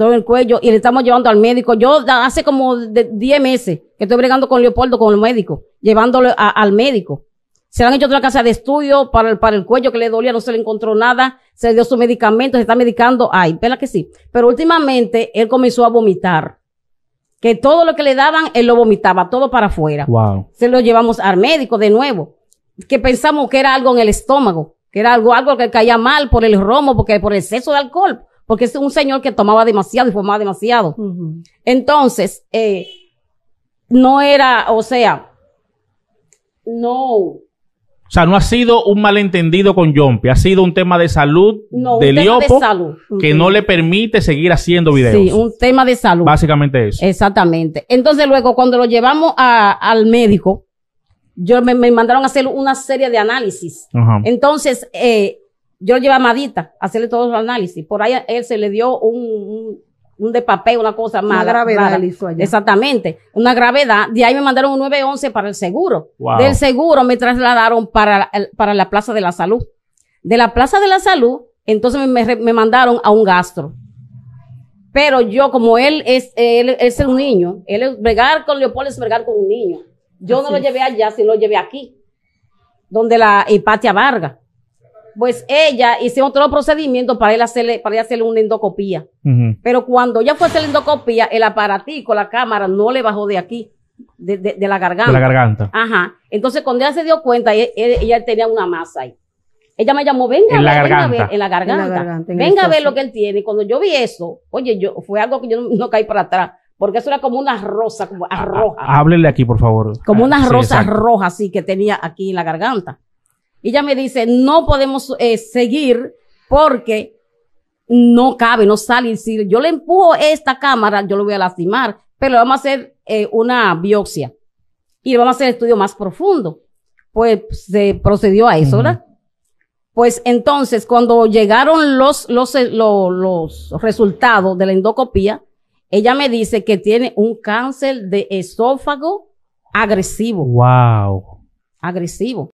en el cuello y le estamos llevando al médico. Yo hace como 10 meses que estoy bregando con Leopoldo, con el médico, Llevándolo al médico. Se le han hecho otra casa de estudio para el, para el cuello que le dolía, no se le encontró nada, se le dio su medicamento, se está medicando. Ay, pena que sí. Pero últimamente él comenzó a vomitar. Que todo lo que le daban, él lo vomitaba, todo para afuera. Wow. Se lo llevamos al médico de nuevo. Que pensamos que era algo en el estómago, que era algo, algo que caía mal por el romo, porque por el exceso de alcohol porque es un señor que tomaba demasiado y fumaba demasiado. Entonces, eh, no era, o sea, no, o sea, no ha sido un malentendido con Jompi. ha sido un tema de salud de Liopo salud. que no le permite seguir haciendo videos. Sí, un tema de salud. Básicamente eso. Exactamente. Entonces luego cuando lo llevamos al médico, yo me, mandaron a hacer una serie de análisis. Entonces, eh, yo lo a Madita hacerle todos los análisis. Por ahí a él se le dio un, un, de papel, una cosa más. mala. Una gravedad Exactamente, una gravedad. De ahí me mandaron un 911 para el seguro. Del seguro me trasladaron para, para la Plaza de la Salud. De la Plaza de la Salud, entonces me, me, mandaron a un gastro. Pero yo, como él es, él, es un niño, él es bregar con Leopoldo es bregar con un niño. Yo no lo llevé allá, sino lo llevé aquí, donde la Hipatia Varga. Pues ella hizo todos los procedimiento para él hacerle, para hacerle una endocopía. Pero cuando ella fue a hacer la endocopía, el aparatico, la cámara, no le bajó de aquí, de, la garganta. De la garganta. Ajá. Entonces, cuando ella se dio cuenta, e, e, ella tenía una masa ahí. Ella me llamó, venga, venga a ver, en la garganta. venga a ver lo que él tiene. Y cuando yo vi eso, oye, yo, fue algo que yo no, caí para atrás porque eso era como una rosa, como roja. Háblele aquí, por favor. Como ah, una rosa roja así que tenía aquí en la garganta ella me dice, no podemos eh, seguir porque no cabe, no sale. Si yo le empujo esta cámara, yo lo voy a lastimar, pero le vamos a hacer eh, una biopsia y le vamos a hacer estudio más profundo. Pues se procedió a eso, ¿verdad? Pues entonces, cuando llegaron los, los, eh, los, resultados de la endocopía, ella me dice que tiene un cáncer de esófago agresivo. Wow. Agresivo.